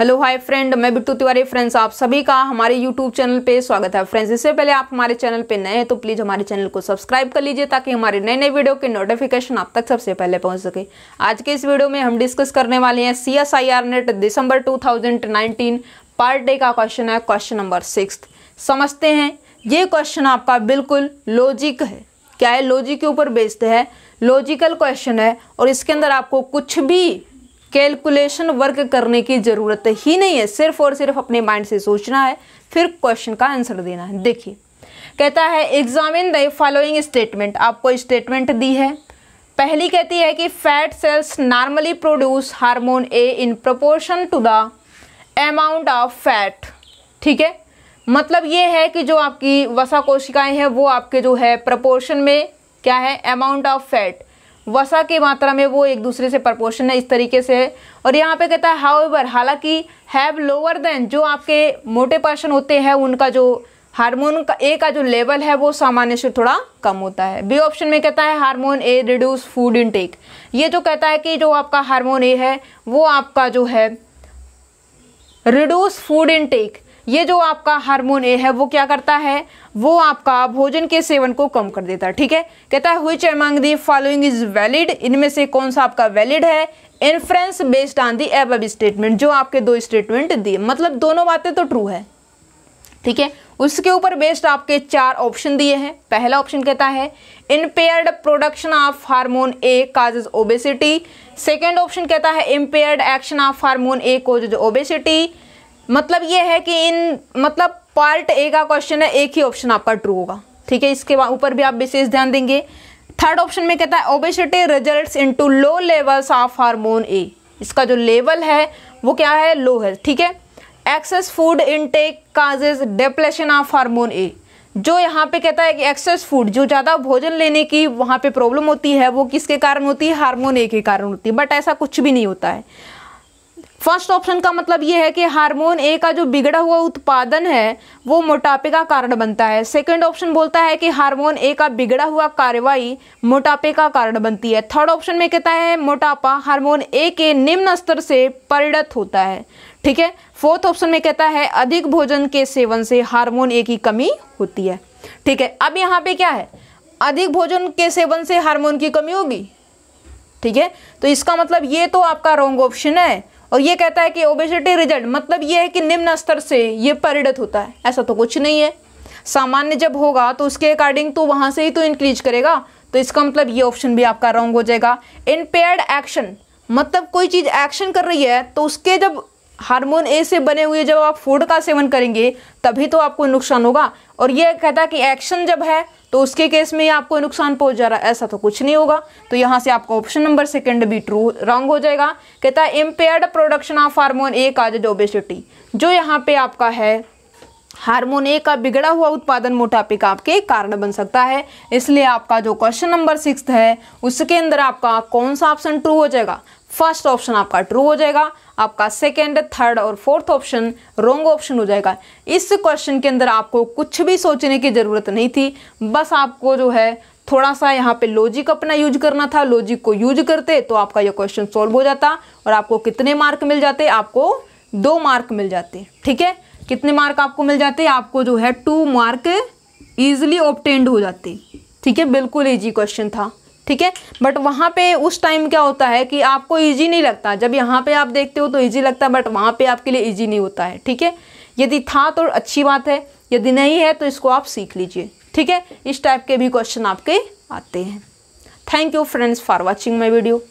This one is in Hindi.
हेलो हाय फ्रेंड मैं बिट्टू तिवारी फ्रेंड्स आप सभी का हमारे यूट्यूब चैनल पे स्वागत है फ्रेंड्स इससे पहले आप हमारे चैनल पे नए हैं तो प्लीज़ हमारे चैनल को सब्सक्राइब कर लीजिए ताकि हमारे नए नए वीडियो के नोटिफिकेशन आप तक सबसे पहले पहुंच सके आज के इस वीडियो में हम डिस्कस करने वाले हैं C S I R NET दिसंबर टू पार्ट डे का क्वेश्चन है क्वेश्चन नंबर सिक्स समझते हैं ये क्वेश्चन आपका बिल्कुल लॉजिक है क्या है लॉजिक के ऊपर बेस्ड है लॉजिकल क्वेश्चन है और इसके अंदर आपको कुछ भी कैलकुलेशन वर्क करने की ज़रूरत ही नहीं है सिर्फ और सिर्फ अपने माइंड से सोचना है फिर क्वेश्चन का आंसर देना है देखिए कहता है एग्जामिन द फॉलोइंग स्टेटमेंट आपको स्टेटमेंट दी है पहली कहती है कि fat cells normally produce hormone A in proportion to the amount of fat ठीक है मतलब ये है कि जो आपकी वसा कोशिकाएं हैं वो आपके जो है प्रपोर्शन में क्या है अमाउंट ऑफ फैट वसा की मात्रा में वो एक दूसरे से प्रपोर्शन है इस तरीके से है और यहाँ पे कहता है हाउ एवर हालांकि हैव लोअर देन जो आपके मोटे पर्सन होते हैं उनका जो हार्मोन का ए का जो लेवल है वो सामान्य से थोड़ा कम होता है बी ऑप्शन में कहता है hormone A reduce food intake ये जो कहता है कि जो आपका हार्मोन ए है वो आपका जो है रिड्यूस फूड इनटेक ये जो आपका हार्मोन ए है वो क्या करता है वो आपका भोजन के सेवन को कम कर देता है ठीक है कहता है हुई among the following is valid इनमें से कौन सा आपका वैलिड है इन्फ्रेंस बेस्ड ऑन दी एब स्टेटमेंट जो आपके दो स्टेटमेंट दिए मतलब दोनों बातें तो ट्रू है ठीक है उसके ऊपर बेस्ड आपके चार ऑप्शन दिए हैं पहला ऑप्शन कहता है impaired production of hormone A causes obesity second option कहता है impaired action of hormone A causes obesity मतलब ये है कि इन मतलब पार्ट ए का क्वेश्चन है एक ही ऑप्शन आपका ट्रू होगा ठीक है इसके ऊपर भी आप विशेष ध्यान देंगे थर्ड ऑप्शन में कहता है obesity result into low levels of hormone A इसका जो लेवल है वो क्या है लो है ठीक है excess food intake causes depletion of hormone A जो यहाँ पे कहता है कि एक्सेस फूड जो ज़्यादा भोजन लेने की वहाँ पे प्रॉब्लम होती है वो किसके कारण होती है हार्मोन ए के कारण होती है बट ऐसा कुछ भी नहीं होता है फर्स्ट ऑप्शन का मतलब ये है कि हार्मोन ए का जो बिगड़ा हुआ उत्पादन है वो मोटापे का कारण बनता है सेकंड ऑप्शन बोलता है कि हार्मोन ए का बिगड़ा हुआ कार्रवाई मोटापे का कारण बनती है थर्ड ऑप्शन में कहता है मोटापा हार्मोन ए के निम्न स्तर से परिणत होता है ठीक है फोर्थ ऑप्शन में कहता है अधिक भोजन के सेवन से हारमोन ए की कमी होती है ठीक है अब यहाँ पे क्या है अधिक भोजन के सेवन से हारमोन की कमी होगी ठीक है तो इसका मतलब ये तो आपका रॉन्ग ऑप्शन है और ये कहता है कि ओबेसिटी रिजल्ट मतलब ये है कि निम्न स्तर से ये परिणत होता है ऐसा तो कुछ नहीं है सामान्य जब होगा तो उसके अकॉर्डिंग तो वहाँ से ही तो इंक्रीज करेगा तो इसका मतलब ये ऑप्शन भी आपका रॉन्ग हो जाएगा इनपेयर्ड एक्शन मतलब कोई चीज़ एक्शन कर रही है तो उसके जब हार्मोन ए से बने हुए जब आप फूड का सेवन करेंगे तभी तो आपको नुकसान होगा और ये कहता है कि एक्शन जब है तो उसके केस में आपको नुकसान पहुंच जा रहा है ऐसा तो कुछ नहीं होगा तो यहाँ से आपका ऑप्शन नंबर सेकंड भी ट्रू रॉन्ग हो जाएगा कहता है impaired production of hormone A causes obesity जो यहाँ पे आपका है हार्मोन ए का बिगड़ा हुआ उत्पादन मोटापे का आपके कारण बन सकता है इसलिए आपका जो क्वेश्चन नंबर सिक्स है उसके अंदर आपका कौन सा ऑप्शन ट्रू हो जाएगा फर्स्ट ऑप्शन आपका ट्रू हो जाएगा आपका सेकेंड थर्ड और फोर्थ ऑप्शन रॉन्ग ऑप्शन हो जाएगा इस क्वेश्चन के अंदर आपको कुछ भी सोचने की ज़रूरत नहीं थी बस आपको जो है थोड़ा सा यहाँ पे लॉजिक अपना यूज करना था लॉजिक को यूज करते तो आपका ये क्वेश्चन सॉल्व हो जाता और आपको कितने मार्क मिल जाते आपको दो मार्क मिल जाते ठीक है कितने मार्क आपको मिल जाते आपको जो है टू मार्क ईजिली ऑप्टेंड हो जाते ठीक है बिल्कुल ईजी क्वेश्चन था ठीक है बट वहाँ पे उस टाइम क्या होता है कि आपको इजी नहीं लगता जब यहाँ पे आप देखते हो तो इजी लगता है बट वहाँ पे आपके लिए इजी नहीं होता है ठीक है यदि था तो अच्छी बात है यदि नहीं है तो इसको आप सीख लीजिए ठीक है इस टाइप के भी क्वेश्चन आपके आते हैं thank you friends for watching my video